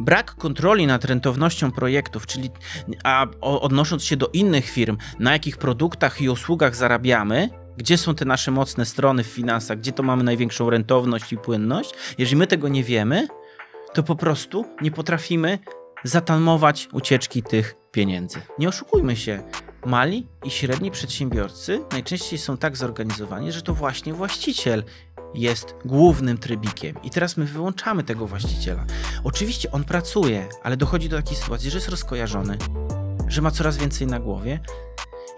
brak kontroli nad rentownością projektów, czyli a odnosząc się do innych firm, na jakich produktach i usługach zarabiamy, gdzie są te nasze mocne strony w finansach, gdzie to mamy największą rentowność i płynność, jeżeli my tego nie wiemy, to po prostu nie potrafimy zatamować ucieczki tych pieniędzy. Nie oszukujmy się. Mali i średni przedsiębiorcy najczęściej są tak zorganizowani, że to właśnie właściciel jest głównym trybikiem. I teraz my wyłączamy tego właściciela. Oczywiście on pracuje, ale dochodzi do takiej sytuacji, że jest rozkojarzony, że ma coraz więcej na głowie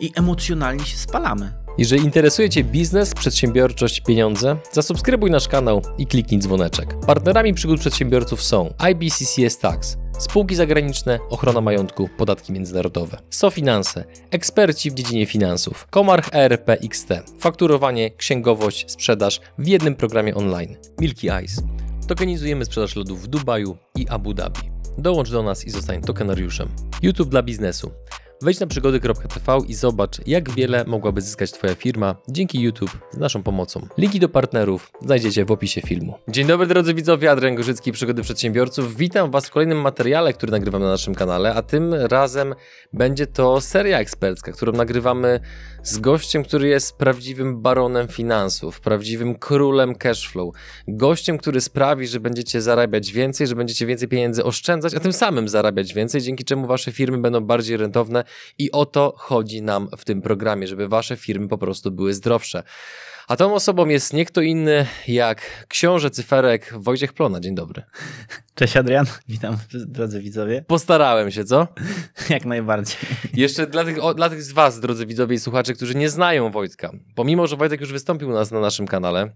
i emocjonalnie się spalamy. Jeżeli interesuje Cię biznes, przedsiębiorczość, pieniądze, zasubskrybuj nasz kanał i kliknij dzwoneczek. Partnerami przygód przedsiębiorców są IBCCS Tax, spółki zagraniczne, ochrona majątku, podatki międzynarodowe. SoFinanse, eksperci w dziedzinie finansów, Komarch ERPXT, fakturowanie, księgowość, sprzedaż w jednym programie online. Milky Ice, tokenizujemy sprzedaż lodów w Dubaju i Abu Dhabi. Dołącz do nas i zostań tokenariuszem. YouTube dla biznesu. Wejdź na przygody.tv i zobacz, jak wiele mogłaby zyskać Twoja firma dzięki YouTube z naszą pomocą. Linki do partnerów znajdziecie w opisie filmu. Dzień dobry drodzy widzowie, Adrian Gorzycki, Przygody Przedsiębiorców. Witam Was w kolejnym materiale, który nagrywam na naszym kanale, a tym razem będzie to seria ekspercka, którą nagrywamy z gościem, który jest prawdziwym baronem finansów, prawdziwym królem cashflow. Gościem, który sprawi, że będziecie zarabiać więcej, że będziecie więcej pieniędzy oszczędzać, a tym samym zarabiać więcej, dzięki czemu Wasze firmy będą bardziej rentowne i o to chodzi nam w tym programie, żeby wasze firmy po prostu były zdrowsze. A tą osobą jest nie kto inny jak książę cyferek Wojciech Plona. Dzień dobry. Cześć Adrian, witam drodzy widzowie. Postarałem się, co? Jak najbardziej. Jeszcze dla tych, o, dla tych z was, drodzy widzowie i słuchacze, którzy nie znają Wojtka, pomimo, że Wojtek już wystąpił u nas na naszym kanale,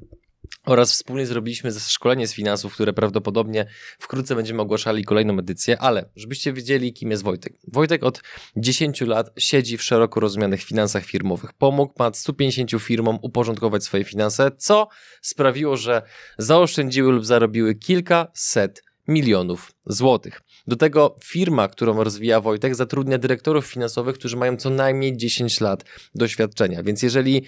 oraz wspólnie zrobiliśmy szkolenie z finansów, które prawdopodobnie wkrótce będziemy ogłaszali kolejną edycję, ale żebyście wiedzieli, kim jest Wojtek. Wojtek od 10 lat siedzi w szeroko rozumianych finansach firmowych. Pomógł ponad 150 firmom uporządkować swoje finanse, co sprawiło, że zaoszczędziły lub zarobiły kilkaset milionów złotych. Do tego firma, którą rozwija Wojtek, zatrudnia dyrektorów finansowych, którzy mają co najmniej 10 lat doświadczenia. Więc jeżeli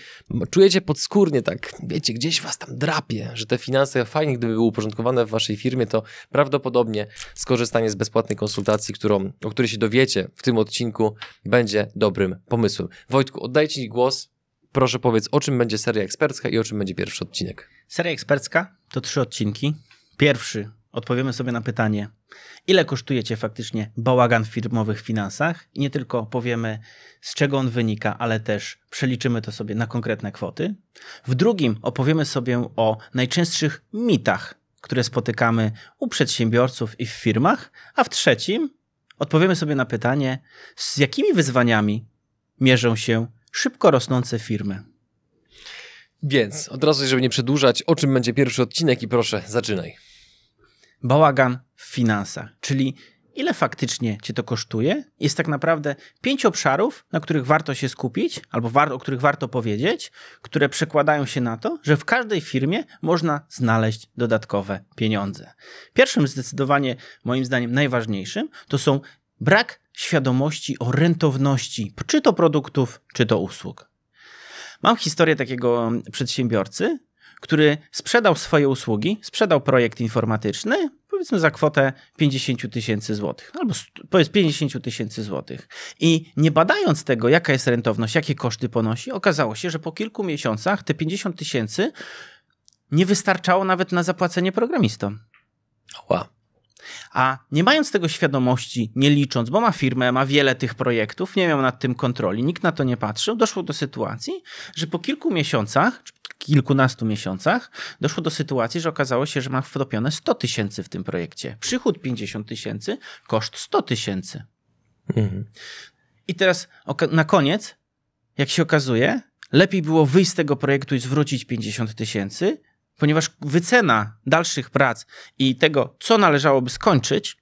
czujecie podskórnie tak, wiecie, gdzieś was tam drapie, że te finanse fajnie gdyby były uporządkowane w waszej firmie, to prawdopodobnie skorzystanie z bezpłatnej konsultacji, którą, o której się dowiecie w tym odcinku, będzie dobrym pomysłem. Wojtku, oddajcie mi głos. Proszę powiedz, o czym będzie seria ekspercka i o czym będzie pierwszy odcinek. Seria ekspercka to trzy odcinki. Pierwszy odpowiemy sobie na pytanie, ile kosztuje Cię faktycznie bałagan w firmowych finansach i nie tylko powiemy, z czego on wynika, ale też przeliczymy to sobie na konkretne kwoty. W drugim opowiemy sobie o najczęstszych mitach, które spotykamy u przedsiębiorców i w firmach, a w trzecim odpowiemy sobie na pytanie, z jakimi wyzwaniami mierzą się szybko rosnące firmy. Więc od razu, żeby nie przedłużać, o czym będzie pierwszy odcinek i proszę, zaczynaj bałagan w finansach, czyli ile faktycznie cię to kosztuje. Jest tak naprawdę pięć obszarów, na których warto się skupić, albo war- o których warto powiedzieć, które przekładają się na to, że w każdej firmie można znaleźć dodatkowe pieniądze. Pierwszym zdecydowanie, moim zdaniem, najważniejszym to są brak świadomości o rentowności, czy to produktów, czy to usług. Mam historię takiego przedsiębiorcy, który sprzedał swoje usługi, sprzedał projekt informatyczny, powiedzmy za kwotę 50 tysięcy złotych, albo powiedz 50 tysięcy złotych. I nie badając tego, jaka jest rentowność, jakie koszty ponosi, okazało się, że po kilku miesiącach te 50 tysięcy nie wystarczało nawet na zapłacenie programistom. Wow. A nie mając tego świadomości, nie licząc, bo ma firmę, ma wiele tych projektów, nie miał nad tym kontroli, nikt na to nie patrzył, doszło do sytuacji, że po kilku miesiącach, kilkunastu miesiącach, doszło do sytuacji, że okazało się, że ma wtopione 100 tysięcy w tym projekcie. Przychód 50 tysięcy, koszt 100 tysięcy. Mhm. I teraz na koniec, jak się okazuje, lepiej było wyjść z tego projektu i zwrócić 50 tysięcy, ponieważ wycena dalszych prac i tego, co należałoby skończyć,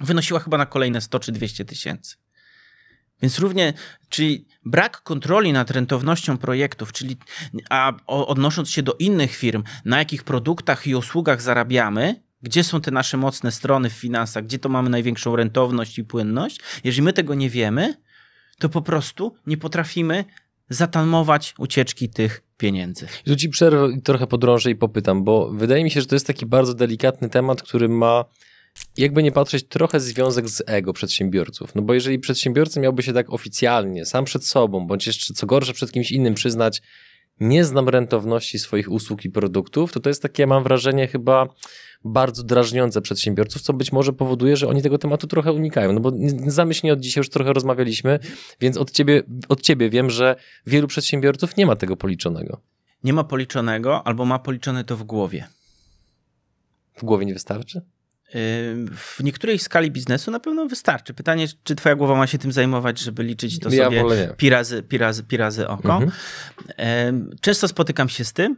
wynosiła chyba na kolejne 100 czy 200 tysięcy. Więc równie, czyli brak kontroli nad rentownością projektów, czyli a odnosząc się do innych firm, na jakich produktach i usługach zarabiamy, gdzie są te nasze mocne strony w finansach, gdzie to mamy największą rentowność i płynność, jeżeli my tego nie wiemy, to po prostu nie potrafimy zatalmować ucieczki tych pieniędzy. Tu ci przerwę trochę podrążę i popytam, bo wydaje mi się, że to jest taki bardzo delikatny temat, który ma jakby nie patrzeć, trochę związek z ego przedsiębiorców. No bo jeżeli przedsiębiorca miałby się tak oficjalnie, sam przed sobą, bądź jeszcze co gorsze przed kimś innym przyznać, nie znam rentowności swoich usług i produktów, to to jest takie, mam wrażenie, chyba bardzo drażniące przedsiębiorców, co być może powoduje, że oni tego tematu trochę unikają. No bo zamyślnie od dzisiaj już trochę rozmawialiśmy, więc od ciebie, od ciebie wiem, że wielu przedsiębiorców nie ma tego policzonego. Nie ma policzonego, albo ma policzone to w głowie. W głowie nie wystarczy? Yy, w niektórej skali biznesu na pewno wystarczy. Pytanie, czy twoja głowa ma się tym zajmować, żeby liczyć to ja sobie pirazy, pirazy, pirazy oko. Mhm. Yy, często spotykam się z tym,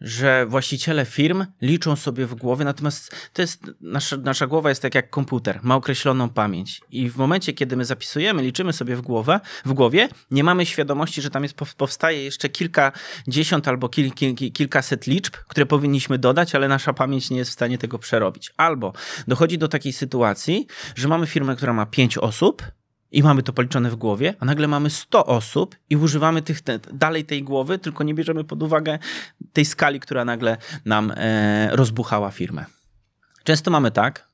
że właściciele firm liczą sobie w głowie, natomiast to jest, nasza, nasza głowa jest tak jak komputer, ma określoną pamięć i w momencie, kiedy my zapisujemy, liczymy sobie w, głowę, w głowie, nie mamy świadomości, że tam jest, powstaje jeszcze kilkadziesiąt albo kil, kil, kilkaset liczb, które powinniśmy dodać, ale nasza pamięć nie jest w stanie tego przerobić. Albo dochodzi do takiej sytuacji, że mamy firmę, która ma pięć osób, i mamy to policzone w głowie, a nagle mamy 100 osób i używamy tych, te, dalej tej głowy, tylko nie bierzemy pod uwagę tej skali, która nagle nam e, rozbuchała firmę. Często mamy tak,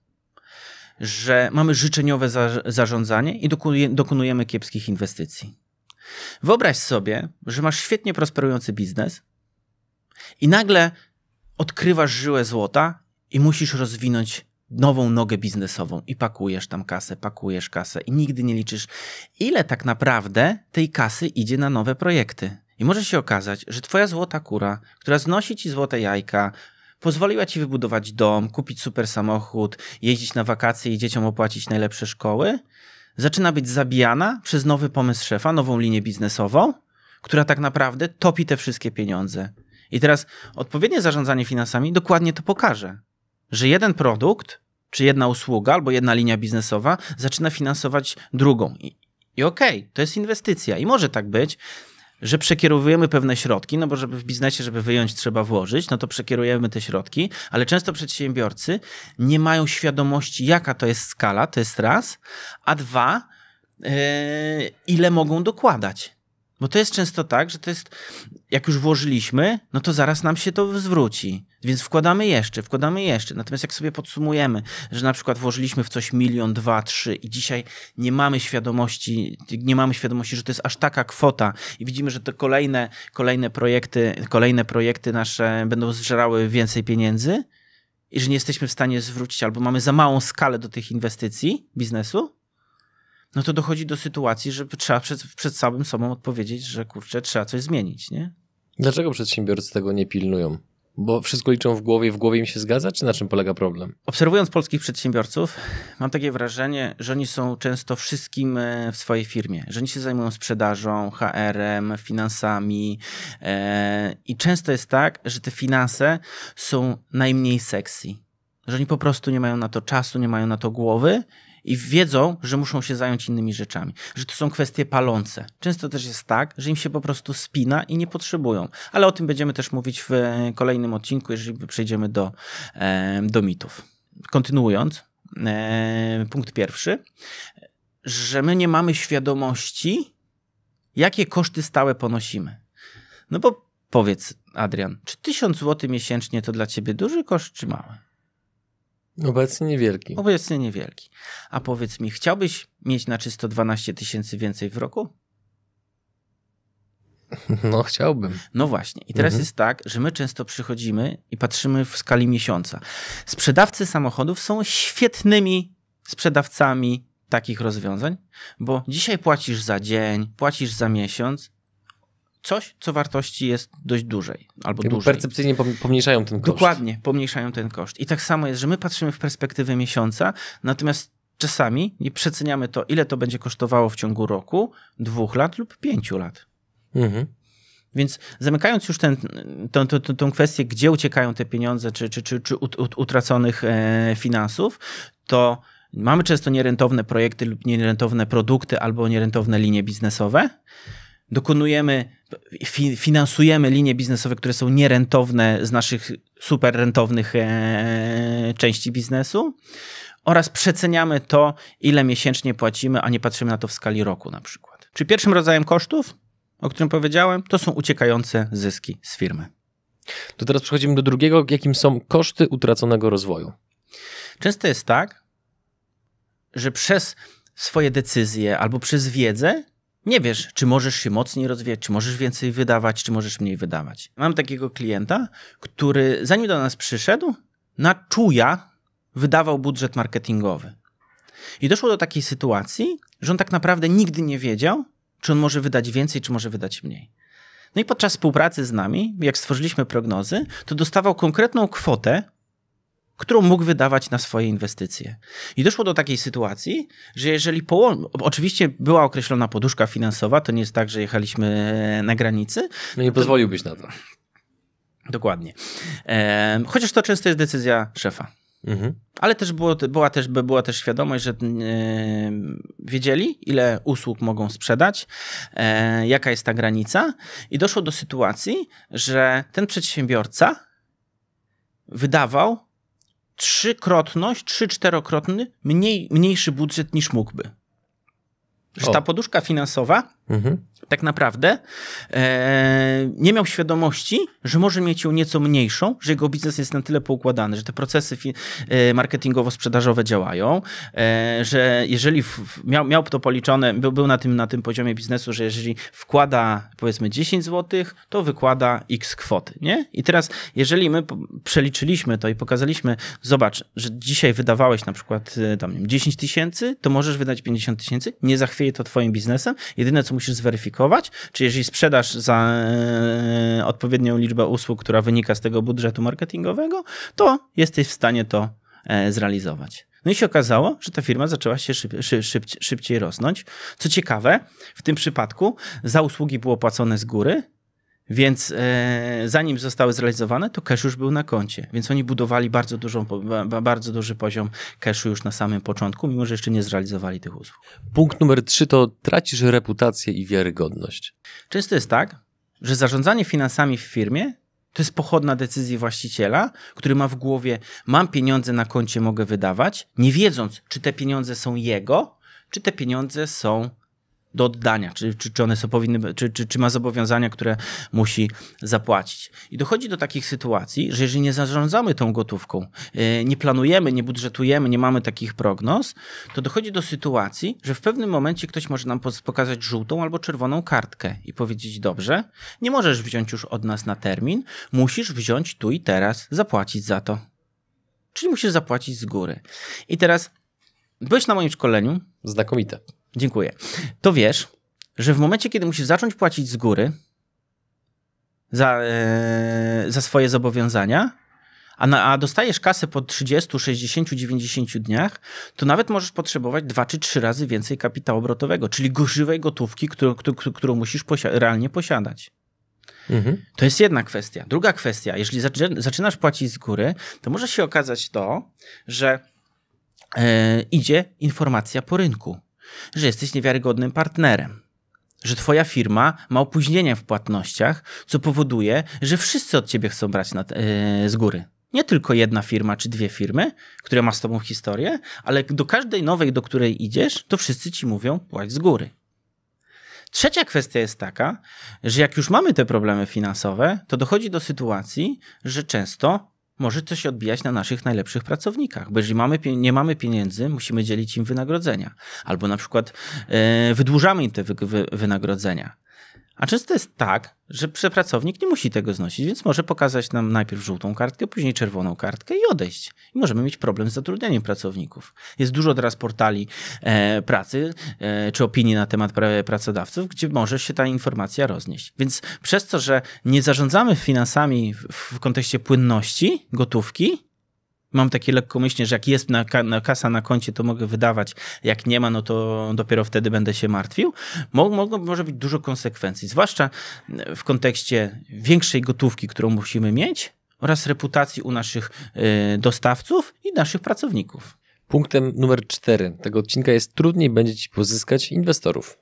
że mamy życzeniowe za, zarządzanie i dokonujemy kiepskich inwestycji. Wyobraź sobie, że masz świetnie prosperujący biznes i nagle odkrywasz żyłę złota i musisz rozwinąć nową nogę biznesową i pakujesz tam kasę, pakujesz kasę i nigdy nie liczysz, ile tak naprawdę tej kasy idzie na nowe projekty. I może się okazać, że twoja złota kura, która znosi ci złote jajka, pozwoliła ci wybudować dom, kupić super samochód, jeździć na wakacje i dzieciom opłacić najlepsze szkoły, zaczyna być zabijana przez nowy pomysł szefa, nową linię biznesową, która tak naprawdę topi te wszystkie pieniądze. I teraz odpowiednie zarządzanie finansami dokładnie to pokaże, że jeden produkt czy jedna usługa albo jedna linia biznesowa zaczyna finansować drugą. I, i okej, okay, to jest inwestycja i może tak być, że przekierowujemy pewne środki, no bo żeby w biznesie, żeby wyjąć, trzeba włożyć, no to przekierujemy te środki, ale często przedsiębiorcy nie mają świadomości, jaka to jest skala, to jest raz, a dwa, yy, ile mogą dokładać. Bo to jest często tak, że to jest jak już włożyliśmy, no to zaraz nam się to zwróci. Więc wkładamy jeszcze, wkładamy jeszcze. Natomiast jak sobie podsumujemy, że na przykład włożyliśmy w coś milion, dwa, trzy i dzisiaj nie mamy świadomości, nie mamy świadomości, że to jest aż taka kwota i widzimy, że te kolejne, kolejne projekty, kolejne projekty nasze będą zżerały więcej pieniędzy i że nie jesteśmy w stanie zwrócić albo mamy za małą skalę do tych inwestycji biznesu, no to dochodzi do sytuacji, że trzeba przed, przed samym sobą odpowiedzieć, że kurczę, trzeba coś zmienić, nie? Dlaczego przedsiębiorcy tego nie pilnują? Bo wszystko liczą w głowie i w głowie im się zgadza, czy na czym polega problem? Obserwując polskich przedsiębiorców, mam takie wrażenie, że oni są często wszystkim e, w swojej firmie, że oni się zajmują sprzedażą, HR-em, finansami e, i często jest tak, że te finanse są najmniej sexy że oni po prostu nie mają na to czasu, nie mają na to głowy i wiedzą, że muszą się zająć innymi rzeczami, że to są kwestie palące. Często też jest tak, że im się po prostu spina i nie potrzebują, ale o tym będziemy też mówić w e, kolejnym odcinku, jeżeli przejdziemy do, e, do mitów. Kontynuując, e, punkt pierwszy, że my nie mamy świadomości, jakie koszty stałe ponosimy. No bo powiedz, Adrian, czy 1000 zł miesięcznie to dla ciebie duży koszt czy mały? Obecnie niewielki. Obecnie niewielki. A powiedz mi, chciałbyś mieć na czysto 12 tysięcy więcej w roku? No, chciałbym. No właśnie. I teraz mhm. jest tak, że my często przychodzimy i patrzymy w skali miesiąca. Sprzedawcy samochodów są świetnymi sprzedawcami takich rozwiązań, bo dzisiaj płacisz za dzień, płacisz za miesiąc, coś, co wartości jest dość dużej albo Percepcyjnie pomniejszają ten koszt. Dokładnie, pomniejszają ten koszt. I tak samo jest, że my patrzymy w perspektywę miesiąca, natomiast czasami nie przeceniamy to, ile to będzie kosztowało w ciągu roku, dwóch lat lub pięciu lat. Mhm. Więc zamykając już tę kwestię, gdzie uciekają te pieniądze, czy, czy, czy, czy utraconych e, finansów, to mamy często nierentowne projekty lub nierentowne produkty albo nierentowne linie biznesowe dokonujemy, fi, finansujemy linie biznesowe, które są nierentowne z naszych super rentownych e, części biznesu oraz przeceniamy to, ile miesięcznie płacimy, a nie patrzymy na to w skali roku na przykład. Czy pierwszym rodzajem kosztów, o którym powiedziałem, to są uciekające zyski z firmy. To teraz przechodzimy do drugiego, jakim są koszty utraconego rozwoju. Często jest tak, że przez swoje decyzje albo przez wiedzę nie wiesz, czy możesz się mocniej rozwijać, czy możesz więcej wydawać, czy możesz mniej wydawać. Mam takiego klienta, który zanim do nas przyszedł, na czuja wydawał budżet marketingowy. I doszło do takiej sytuacji, że on tak naprawdę nigdy nie wiedział, czy on może wydać więcej, czy może wydać mniej. No i podczas współpracy z nami, jak stworzyliśmy prognozy, to dostawał konkretną kwotę, którą mógł wydawać na swoje inwestycje. I doszło do takiej sytuacji, że jeżeli połączymy, oczywiście była określona poduszka finansowa, to nie jest tak, że jechaliśmy e, na granicy. No nie pozwoliłbyś na to. Dokładnie. E, chociaż to często jest decyzja szefa. Mhm. Ale też było, była, też, była też świadomość, że e, wiedzieli, ile usług mogą sprzedać, e, jaka jest ta granica, i doszło do sytuacji, że ten przedsiębiorca wydawał trzykrotność, trzy, czterokrotny mniej, mniejszy budżet niż mógłby. Że o. ta poduszka finansowa mhm tak naprawdę e, nie miał świadomości, że może mieć ją nieco mniejszą, że jego biznes jest na tyle poukładany, że te procesy e, marketingowo-sprzedażowe działają, e, że jeżeli w, miał, miał to policzone, był, był na, tym, na tym poziomie biznesu, że jeżeli wkłada powiedzmy 10 zł, to wykłada x kwoty, nie? I teraz jeżeli my przeliczyliśmy to i pokazaliśmy, zobacz, że dzisiaj wydawałeś na przykład e, tam, 10 tysięcy, to możesz wydać 50 tysięcy, nie zachwieje to twoim biznesem, jedyne co musisz zweryfikować, czy jeżeli sprzedasz za e, odpowiednią liczbę usług, która wynika z tego budżetu marketingowego, to jesteś w stanie to e, zrealizować. No i się okazało, że ta firma zaczęła się szyb, szyb, szyb, szybciej rosnąć. Co ciekawe, w tym przypadku za usługi było płacone z góry, więc e, zanim zostały zrealizowane, to cash już był na koncie. Więc oni budowali bardzo, dużą, bardzo duży poziom cashu już na samym początku, mimo że jeszcze nie zrealizowali tych usług. Punkt numer trzy to tracisz reputację i wiarygodność. Często jest tak, że zarządzanie finansami w firmie to jest pochodna decyzji właściciela, który ma w głowie, mam pieniądze na koncie, mogę wydawać, nie wiedząc, czy te pieniądze są jego, czy te pieniądze są do oddania, czy, czy, czy one są powinny, czy, czy, czy ma zobowiązania, które musi zapłacić. I dochodzi do takich sytuacji, że jeżeli nie zarządzamy tą gotówką, e, nie planujemy, nie budżetujemy, nie mamy takich prognoz, to dochodzi do sytuacji, że w pewnym momencie ktoś może nam pokazać żółtą albo czerwoną kartkę i powiedzieć: Dobrze, nie możesz wziąć już od nas na termin, musisz wziąć tu i teraz, zapłacić za to. Czyli musisz zapłacić z góry. I teraz byłeś na moim szkoleniu. Znakomite. Dziękuję. To wiesz, że w momencie, kiedy musisz zacząć płacić z góry za, e, za swoje zobowiązania, a, na, a, dostajesz kasę po 30, 60, 90 dniach, to nawet możesz potrzebować dwa czy trzy razy więcej kapitału obrotowego, czyli gorzywej gotówki, którą, którą musisz realnie posiadać. Mhm. To jest jedna kwestia. Druga kwestia, jeśli zaczynasz płacić z góry, to może się okazać to, że e, idzie informacja po rynku że jesteś niewiarygodnym partnerem, że twoja firma ma opóźnienia w płatnościach, co powoduje, że wszyscy od ciebie chcą brać nad, yy, z góry. Nie tylko jedna firma czy dwie firmy, która ma z tobą historię, ale do każdej nowej, do której idziesz, to wszyscy ci mówią płać z góry. Trzecia kwestia jest taka, że jak już mamy te problemy finansowe, to dochodzi do sytuacji, że często może to się odbijać na naszych najlepszych pracownikach, bo jeżeli mamy, nie mamy pieniędzy, musimy dzielić im wynagrodzenia. Albo na przykład yy, wydłużamy im te wy, wy, wynagrodzenia. A często jest tak, że przepracownik nie musi tego znosić, więc może pokazać nam najpierw żółtą kartkę, później czerwoną kartkę i odejść. I możemy mieć problem z zatrudnianiem pracowników. Jest dużo teraz portali e, pracy e, czy opinii na temat pracodawców, gdzie może się ta informacja roznieść. Więc przez to, że nie zarządzamy finansami w, w kontekście płynności, gotówki, mam takie myślenie, że jak jest na, na kasa na koncie, to mogę wydawać, jak nie ma, no to dopiero wtedy będę się martwił. Mogą, może być dużo konsekwencji, zwłaszcza e, w kontekście większej gotówki, którą musimy mieć oraz reputacji u naszych e, dostawców i naszych pracowników. Punktem numer cztery tego odcinka jest trudniej będzie ci pozyskać inwestorów.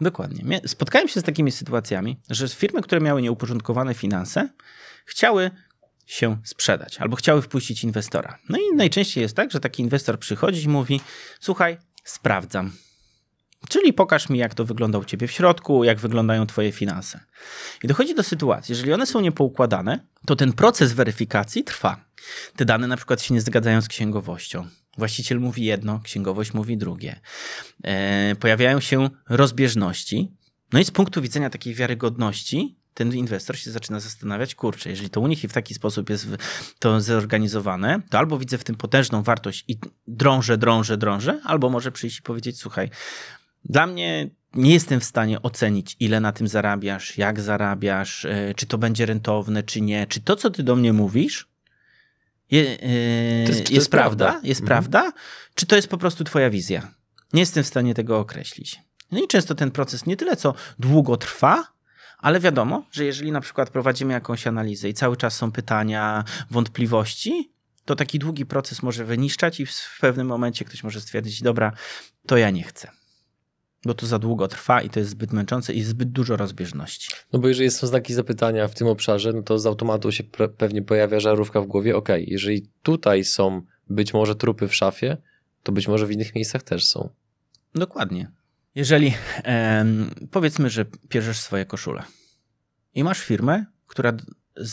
Dokładnie. Spotkałem się z takimi sytuacjami, że firmy, które miały nieuporządkowane finanse, chciały się sprzedać albo chciały wpuścić inwestora. No i najczęściej jest tak, że taki inwestor przychodzi i mówi: Słuchaj, sprawdzam. Czyli pokaż mi, jak to wygląda u ciebie w środku, jak wyglądają twoje finanse. I dochodzi do sytuacji, jeżeli one są niepoukładane, to ten proces weryfikacji trwa. Te dane na przykład się nie zgadzają z księgowością. Właściciel mówi jedno, księgowość mówi drugie. E, pojawiają się rozbieżności. No i z punktu widzenia takiej wiarygodności ten inwestor się zaczyna zastanawiać, kurczę, jeżeli to u nich i w taki sposób jest to zorganizowane, to albo widzę w tym potężną wartość i drążę, drążę, drążę, albo może przyjść i powiedzieć, słuchaj, dla mnie nie jestem w stanie ocenić, ile na tym zarabiasz, jak zarabiasz, e, czy to będzie rentowne, czy nie, czy to, co ty do mnie mówisz, je, yy, to jest, to jest, prawda, prawda? jest mhm. prawda, czy to jest po prostu twoja wizja. Nie jestem w stanie tego określić. No i często ten proces nie tyle co długo trwa, ale wiadomo, że jeżeli na przykład prowadzimy jakąś analizę i cały czas są pytania, wątpliwości, to taki długi proces może wyniszczać i w pewnym momencie ktoś może stwierdzić, dobra, to ja nie chcę. Bo to za długo trwa i to jest zbyt męczące i zbyt dużo rozbieżności. No bo jeżeli są znaki zapytania w tym obszarze, no to z automatu się pewnie pojawia żarówka w głowie, ok, jeżeli tutaj są być może trupy w szafie, to być może w innych miejscach też są. Dokładnie. Jeżeli powiedzmy, że pierzesz swoje koszule i masz firmę, która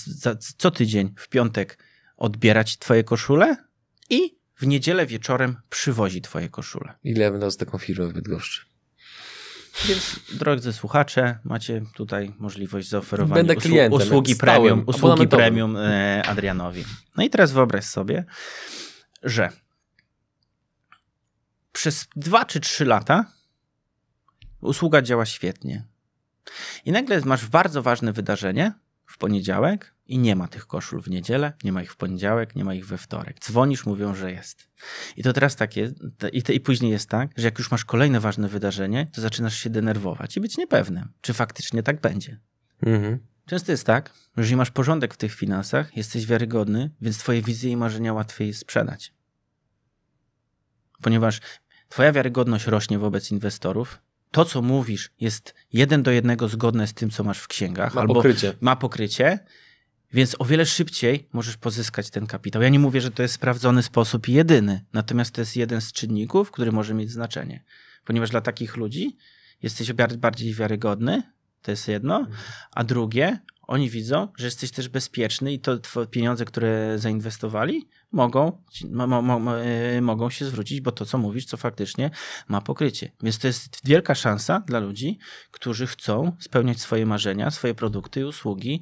za, co tydzień w piątek odbiera ci twoje koszule i w niedzielę wieczorem przywozi twoje koszule. Ile ja będę z taką firmą w Bydgoszczy? Więc drodzy słuchacze, macie tutaj możliwość zaoferowania Będę klientem, usługi premium, usługi premium e, Adrianowi. No i teraz wyobraź sobie, że przez dwa czy trzy lata Usługa działa świetnie. I nagle masz bardzo ważne wydarzenie w poniedziałek i nie ma tych koszul w niedzielę, nie ma ich w poniedziałek, nie ma ich we wtorek. Dzwonisz, mówią, że jest. I to teraz tak jest, i, te, i później jest tak, że jak już masz kolejne ważne wydarzenie, to zaczynasz się denerwować i być niepewnym, czy faktycznie tak będzie. Mhm. Często jest tak, że jeżeli masz porządek w tych finansach, jesteś wiarygodny, więc twoje wizje i marzenia łatwiej sprzedać. Ponieważ twoja wiarygodność rośnie wobec inwestorów, to, co mówisz, jest jeden do jednego zgodne z tym, co masz w księgach, ma albo pokrycie. ma pokrycie, więc o wiele szybciej możesz pozyskać ten kapitał. Ja nie mówię, że to jest sprawdzony sposób i jedyny, natomiast to jest jeden z czynników, który może mieć znaczenie, ponieważ dla takich ludzi jesteś bardziej wiarygodny, to jest jedno. Mhm. A drugie, oni widzą, że jesteś też bezpieczny i to pieniądze, które zainwestowali, mogą, mo, mo, mo, y, mogą się zwrócić, bo to, co mówisz, co faktycznie ma pokrycie. Więc to jest wielka szansa dla ludzi, którzy chcą spełniać swoje marzenia, swoje produkty i usługi,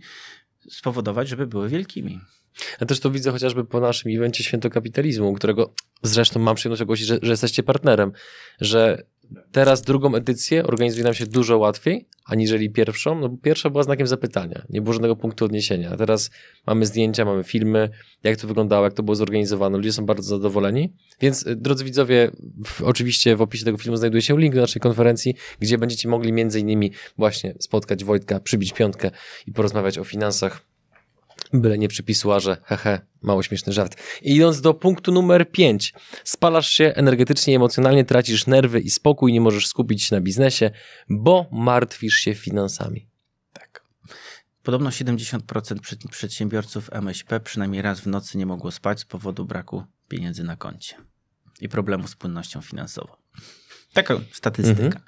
spowodować, żeby były wielkimi. Ja też to widzę chociażby po naszym evencie Święto Kapitalizmu, którego zresztą mam przyjemność ogłosić, że, że jesteście partnerem, że Teraz drugą edycję organizuje nam się dużo łatwiej, aniżeli pierwszą, no bo pierwsza była znakiem zapytania, nie było żadnego punktu odniesienia. A teraz mamy zdjęcia, mamy filmy, jak to wyglądało, jak to było zorganizowane, ludzie są bardzo zadowoleni. Więc y, drodzy widzowie, w, oczywiście w opisie tego filmu znajduje się link do naszej konferencji, gdzie będziecie mogli między innymi właśnie spotkać Wojtka, przybić piątkę i porozmawiać o finansach Byle nie przypisła, że hehe, mało śmieszny żart. I idąc do punktu numer 5. Spalasz się energetycznie, emocjonalnie, tracisz nerwy i spokój, nie możesz skupić się na biznesie, bo martwisz się finansami. Tak. Podobno 70% przedsiębiorców MŚP przynajmniej raz w nocy nie mogło spać z powodu braku pieniędzy na koncie i problemu z płynnością finansową. Taka statystyka. Mhm.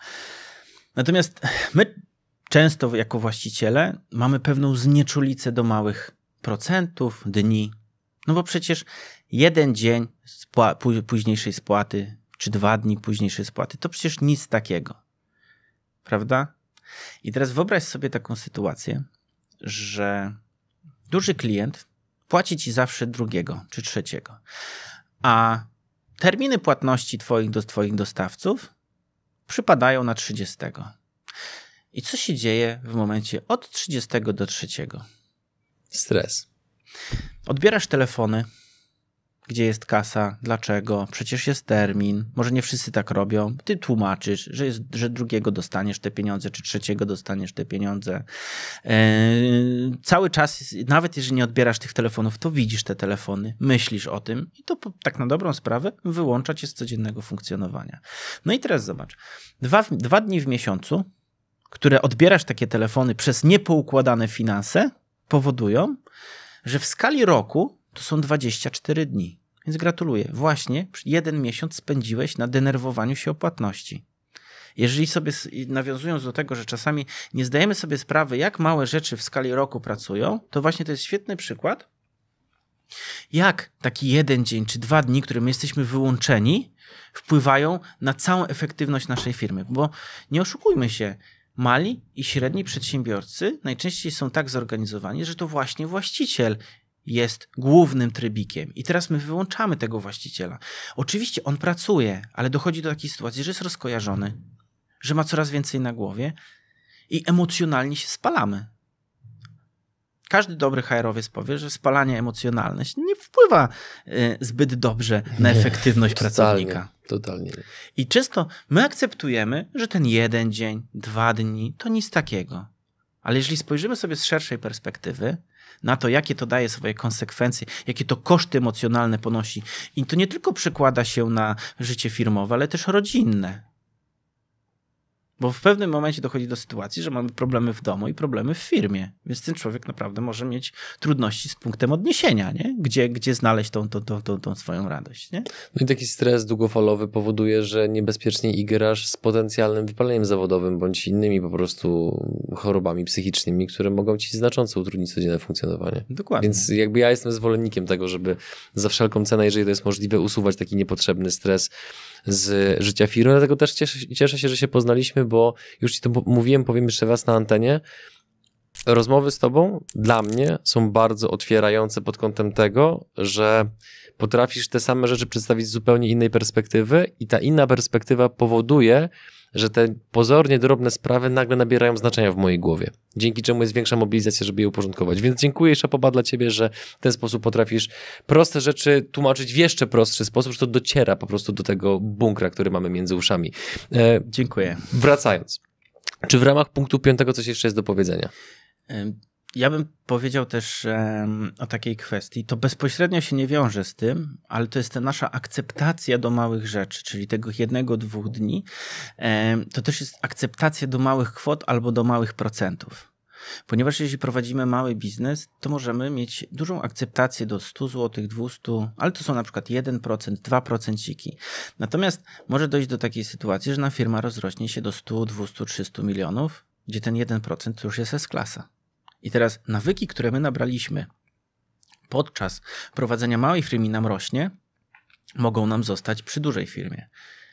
Natomiast my często jako właściciele mamy pewną znieczulicę do małych procentów, dni. No bo przecież jeden dzień spła późniejszej spłaty, czy dwa dni późniejszej spłaty, to przecież nic takiego. Prawda? I teraz wyobraź sobie taką sytuację, że duży klient płaci ci zawsze drugiego czy trzeciego, a terminy płatności twoich do twoich dostawców przypadają na 30. I co się dzieje w momencie od 30 do 3? Stres. Odbierasz telefony, gdzie jest kasa, dlaczego, przecież jest termin, może nie wszyscy tak robią. Ty tłumaczysz, że, jest, że drugiego dostaniesz te pieniądze, czy trzeciego dostaniesz te pieniądze. Yy, cały czas, nawet jeżeli nie odbierasz tych telefonów, to widzisz te telefony, myślisz o tym i to tak na dobrą sprawę wyłącza cię z codziennego funkcjonowania. No i teraz zobacz, dwa, dwa dni w miesiącu, które odbierasz takie telefony przez niepoukładane finanse, powodują, że w skali roku to są 24 dni. Więc gratuluję. Właśnie jeden miesiąc spędziłeś na denerwowaniu się o płatności. Jeżeli sobie, nawiązując do tego, że czasami nie zdajemy sobie sprawy, jak małe rzeczy w skali roku pracują, to właśnie to jest świetny przykład, jak taki jeden dzień czy dwa dni, którym jesteśmy wyłączeni, wpływają na całą efektywność naszej firmy. Bo nie oszukujmy się, Mali i średni przedsiębiorcy najczęściej są tak zorganizowani, że to właśnie właściciel jest głównym trybikiem. I teraz my wyłączamy tego właściciela. Oczywiście on pracuje, ale dochodzi do takiej sytuacji, że jest rozkojarzony, że ma coraz więcej na głowie i emocjonalnie się spalamy każdy dobry HR-owiec powie, że spalanie emocjonalne nie wpływa y, zbyt dobrze na efektywność nie, pracownika. Totalnie. Totalnie. I często my akceptujemy, że ten jeden dzień, dwa dni to nic takiego. Ale jeżeli spojrzymy sobie z szerszej perspektywy na to, jakie to daje swoje konsekwencje, jakie to koszty emocjonalne ponosi, i to nie tylko przekłada się na życie firmowe, ale też rodzinne. Bo w pewnym momencie dochodzi do sytuacji, że mamy problemy w domu i problemy w firmie, więc ten człowiek naprawdę może mieć trudności z punktem odniesienia, nie? Gdzie, gdzie znaleźć tą, tą, tą, tą, tą swoją radość. Nie? No i taki stres długofalowy powoduje, że niebezpiecznie igrasz z potencjalnym wypaleniem zawodowym bądź innymi po prostu chorobami psychicznymi, które mogą ci znacząco utrudnić codzienne funkcjonowanie. Dokładnie. Więc jakby ja jestem zwolennikiem tego, żeby za wszelką cenę, jeżeli to jest możliwe, usuwać taki niepotrzebny stres z życia firmy. Dlatego też cieszę, cieszę się, że się poznaliśmy, bo już Ci to mówiłem, powiem jeszcze raz na antenie, rozmowy z Tobą dla mnie są bardzo otwierające pod kątem tego, że potrafisz te same rzeczy przedstawić z zupełnie innej perspektywy, i ta inna perspektywa powoduje, że te pozornie drobne sprawy nagle nabierają znaczenia w mojej głowie, dzięki czemu jest większa mobilizacja, żeby je uporządkować. Więc dziękuję Szapoba dla ciebie, że w ten sposób potrafisz proste rzeczy tłumaczyć w jeszcze prostszy sposób, że to dociera po prostu do tego bunkra, który mamy między uszami. E, dziękuję. Wracając. Czy w ramach punktu piątego coś jeszcze jest do powiedzenia? Ja bym powiedział też o takiej kwestii. To bezpośrednio się nie wiąże z tym, ale to jest ta nasza akceptacja do małych rzeczy, czyli tego jednego, dwóch dni. To też jest akceptacja do małych kwot albo do małych procentów. Ponieważ jeśli prowadzimy mały biznes, to możemy mieć dużą akceptację do 100 zł, 200, ale to są na przykład 1%, 2%. Natomiast może dojść do takiej sytuacji, że na firma rozrośnie się do 100, 200, 300 milionów, gdzie ten 1% to już jest S-klasa. I teraz nawyki, które my nabraliśmy podczas prowadzenia małej firmy nam rośnie, mogą nam zostać przy dużej firmie.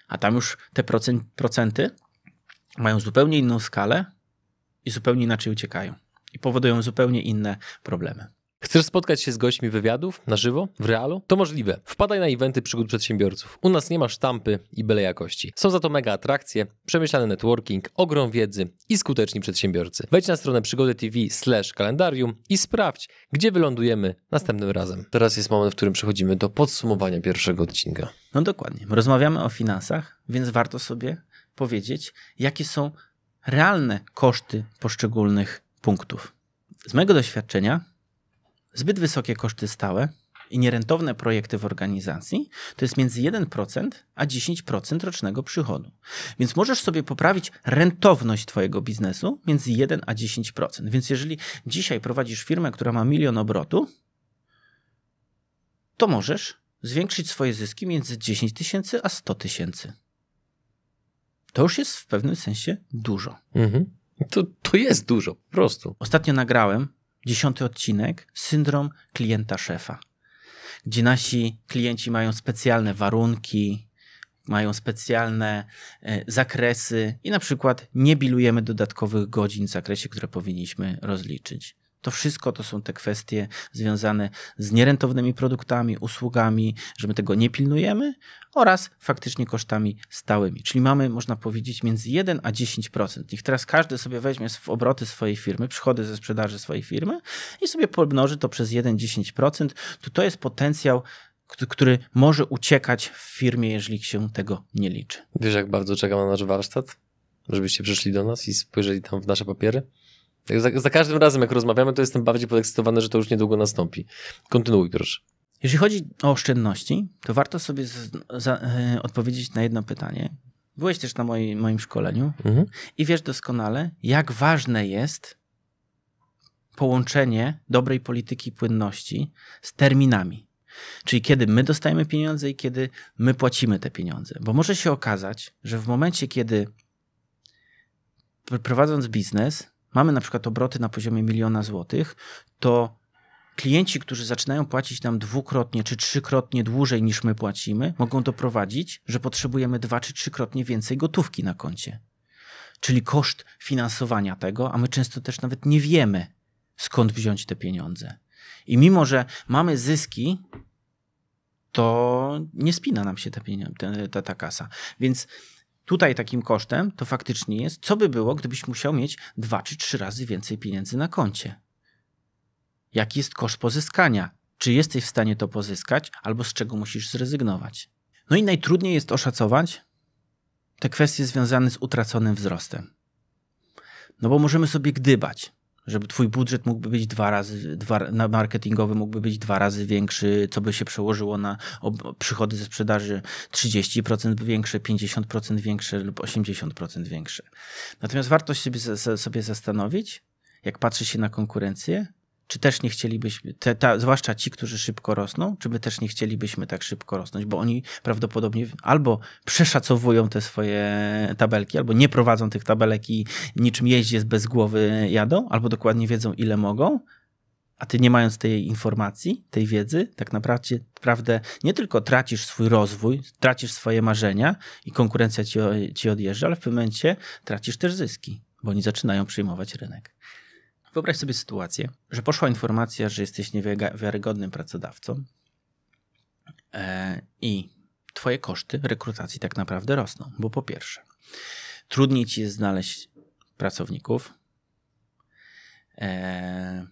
A tam już te procent, procenty mają zupełnie inną skalę i zupełnie inaczej uciekają i powodują zupełnie inne problemy. Chcesz spotkać się z gośćmi wywiadów na żywo, w realu? To możliwe. Wpadaj na eventy przygód przedsiębiorców. U nas nie ma sztampy i byle jakości. Są za to mega atrakcje, przemyślany networking, ogrom wiedzy i skuteczni przedsiębiorcy. Wejdź na stronę przygody TV slash kalendarium i sprawdź, gdzie wylądujemy następnym razem. Teraz jest moment, w którym przechodzimy do podsumowania pierwszego odcinka. No dokładnie. Rozmawiamy o finansach, więc warto sobie powiedzieć, jakie są realne koszty poszczególnych punktów. Z mojego doświadczenia zbyt wysokie koszty stałe i nierentowne projekty w organizacji to jest między 1% a 10% rocznego przychodu. Więc możesz sobie poprawić rentowność Twojego biznesu między 1 a 10%. Więc jeżeli dzisiaj prowadzisz firmę, która ma milion obrotu, to możesz zwiększyć swoje zyski między 10 tysięcy a 100 tysięcy. To już jest w pewnym sensie dużo. Mhm. To, to jest dużo, po prostu. Ostatnio nagrałem dziesiąty odcinek Syndrom klienta szefa, gdzie nasi klienci mają specjalne warunki, mają specjalne e, zakresy i na przykład nie bilujemy dodatkowych godzin w zakresie, które powinniśmy rozliczyć. To wszystko to są te kwestie związane z nierentownymi produktami, usługami, że my tego nie pilnujemy oraz faktycznie kosztami stałymi. Czyli mamy, można powiedzieć, między 1 a 10%. Niech teraz każdy sobie weźmie w obroty swojej firmy, przychody ze sprzedaży swojej firmy i sobie pomnoży to przez 1-10%, to to jest potencjał który może uciekać w firmie, jeżeli się tego nie liczy. Wiesz, jak bardzo czekam na nasz warsztat? Żebyście przyszli do nas i spojrzeli tam w nasze papiery? Za, za każdym razem, jak rozmawiamy, to jestem bardziej podekscytowany, że to już niedługo nastąpi. Kontynuuj, proszę. Jeśli chodzi o oszczędności, to warto sobie z, za, y, odpowiedzieć na jedno pytanie. Byłeś też na moim szkoleniu mhm. i wiesz doskonale, jak ważne jest połączenie dobrej polityki płynności z terminami. Czyli kiedy my dostajemy pieniądze i kiedy my płacimy te pieniądze. Bo może się okazać, że w momencie, kiedy prowadząc biznes, mamy na przykład obroty na poziomie miliona złotych, to klienci, którzy zaczynają płacić nam dwukrotnie czy trzykrotnie dłużej niż my płacimy, mogą doprowadzić, że potrzebujemy dwa czy trzykrotnie więcej gotówki na koncie. Czyli koszt finansowania tego, a my często też nawet nie wiemy, skąd wziąć te pieniądze. I mimo, że mamy zyski, to nie spina nam się ta, ta, ta kasa. Więc tutaj takim kosztem to faktycznie jest, co by było, gdybyś musiał mieć dwa czy trzy razy więcej pieniędzy na koncie. Jaki jest koszt pozyskania? Czy jesteś w stanie to pozyskać, albo z czego musisz zrezygnować? No i najtrudniej jest oszacować te kwestie związane z utraconym wzrostem. No bo możemy sobie gdybać, żeby twój budżet mógłby być dwa razy, dwa, na marketingowy mógłby być dwa razy większy, co by się przełożyło na ob, przychody ze sprzedaży 30% większe, 50% większe lub 80% większe. Natomiast warto sobie, sobie zastanowić, jak patrzy się na konkurencję, czy też nie chcielibyśmy, te, ta, zwłaszcza ci, którzy szybko rosną, czy my też nie chcielibyśmy tak szybko rosnąć, bo oni prawdopodobnie albo przeszacowują te swoje tabelki, albo nie prowadzą tych tabelek i niczym jeździec bez głowy jadą, albo dokładnie wiedzą, ile mogą, a ty nie mając tej informacji, tej wiedzy, tak naprawdę nie tylko tracisz swój rozwój, tracisz swoje marzenia i konkurencja ci, ci odjeżdża, ale w pewnym momencie tracisz też zyski, bo oni zaczynają przyjmować rynek. Wyobraź sobie sytuację, że poszła informacja, że jesteś niewiarygodnym pracodawcą e, i Twoje koszty rekrutacji tak naprawdę rosną, bo po pierwsze, trudniej ci jest znaleźć pracowników, e,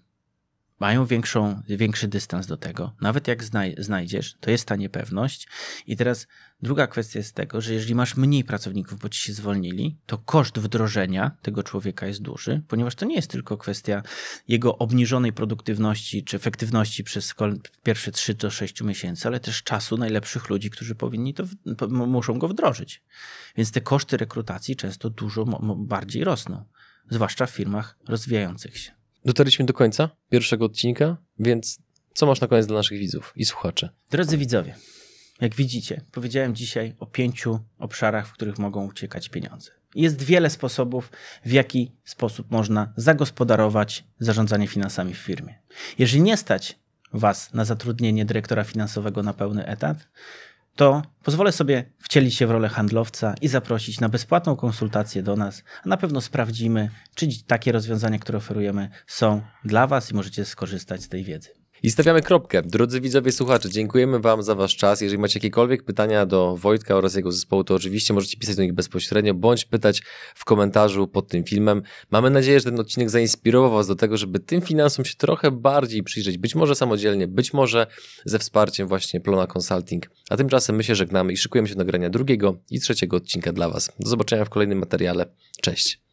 mają większą, większy dystans do tego. Nawet jak znaj znajdziesz, to jest ta niepewność. I teraz druga kwestia jest tego, że jeżeli masz mniej pracowników, bo ci się zwolnili, to koszt wdrożenia tego człowieka jest duży, ponieważ to nie jest tylko kwestia jego obniżonej produktywności czy efektywności przez pierwsze 3 do 6 miesięcy, ale też czasu najlepszych ludzi, którzy powinni to, muszą go wdrożyć. Więc te koszty rekrutacji często dużo bardziej rosną, zwłaszcza w firmach rozwijających się. Dotarliśmy do końca pierwszego odcinka, więc co masz na koniec dla naszych widzów i słuchaczy? Drodzy widzowie, jak widzicie, powiedziałem dzisiaj o pięciu obszarach, w których mogą uciekać pieniądze. Jest wiele sposobów, w jaki sposób można zagospodarować zarządzanie finansami w firmie. Jeżeli nie stać Was na zatrudnienie dyrektora finansowego na pełny etat, to pozwolę sobie wcielić się w rolę handlowca i zaprosić na bezpłatną konsultację do nas. A na pewno sprawdzimy, czy takie rozwiązania, które oferujemy, są dla Was i możecie skorzystać z tej wiedzy. I stawiamy kropkę. Drodzy widzowie, słuchacze, dziękujemy Wam za Wasz czas. Jeżeli macie jakiekolwiek pytania do Wojtka oraz jego zespołu, to oczywiście możecie pisać do nich bezpośrednio, bądź pytać w komentarzu pod tym filmem. Mamy nadzieję, że ten odcinek zainspirował Was do tego, żeby tym finansom się trochę bardziej przyjrzeć. Być może samodzielnie, być może ze wsparciem właśnie Plona Consulting. A tymczasem my się żegnamy i szykujemy się do nagrania drugiego i trzeciego odcinka dla Was. Do zobaczenia w kolejnym materiale. Cześć.